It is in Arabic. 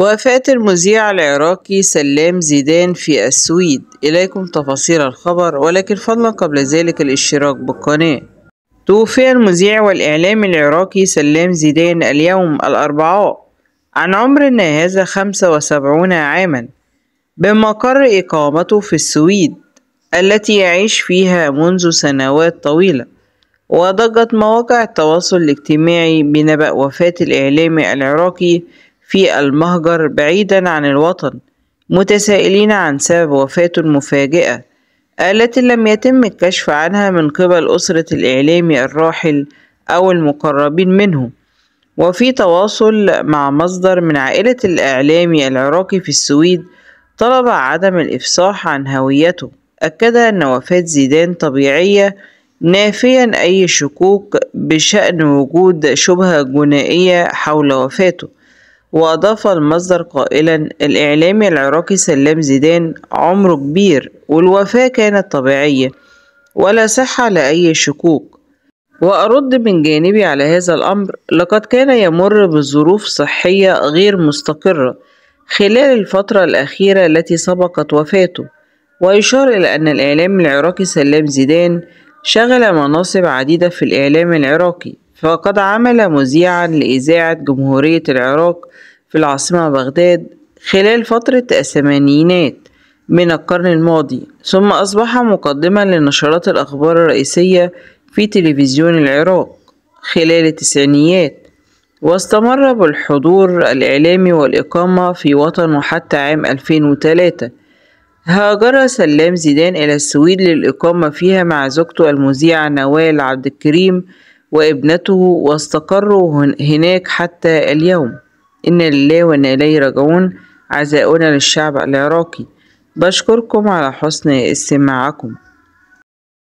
وفاة المذيع العراقي سلام زيدان في السويد إليكم تفاصيل الخبر ولكن فضلا قبل ذلك الاشتراك بالقناة توفي المذيع والإعلامي العراقي سلام زيدان اليوم الأربعاء عن عمرنا هذا 75 عاما بمقر إقامته في السويد التي يعيش فيها منذ سنوات طويلة وضجت مواقع التواصل الاجتماعي بنبأ وفاة الإعلامي العراقي في المهجر بعيدا عن الوطن متسائلين عن سبب وفاته المفاجئة التي لم يتم الكشف عنها من قبل أسرة الإعلامي الراحل أو المقربين منه وفي تواصل مع مصدر من عائلة الإعلامي العراقي في السويد طلب عدم الإفصاح عن هويته أكد أن وفاة زيدان طبيعية نافيا أي شكوك بشأن وجود شبهة جنائية حول وفاته وأضاف المصدر قائلا الإعلامي العراقي سلام زيدان عمره كبير والوفاة كانت طبيعية ولا صحة لأي شكوك وأرد من جانبي على هذا الأمر لقد كان يمر بظروف صحية غير مستقرة خلال الفترة الأخيرة التي سبقت وفاته ويشار إلى أن الإعلام العراقي سلام زيدان شغل مناصب عديدة في الإعلام العراقي فقد عمل مذيعا لإذاعة جمهورية العراق في العاصمة بغداد خلال فترة الثمانينات من القرن الماضي ثم أصبح مقدما لنشرات الأخبار الرئيسية في تلفزيون العراق خلال التسعينيات واستمر بالحضور الإعلامي والإقامة في وطنه حتى عام 2003 هاجر سلام زيدان إلى السويد للإقامة فيها مع زوجته المذيعة نوال عبد الكريم وابنته واستقروا هناك حتى اليوم إنا لله وإنا إليه راجعون عزاؤنا للشعب العراقي بشكركم على حسن استماعكم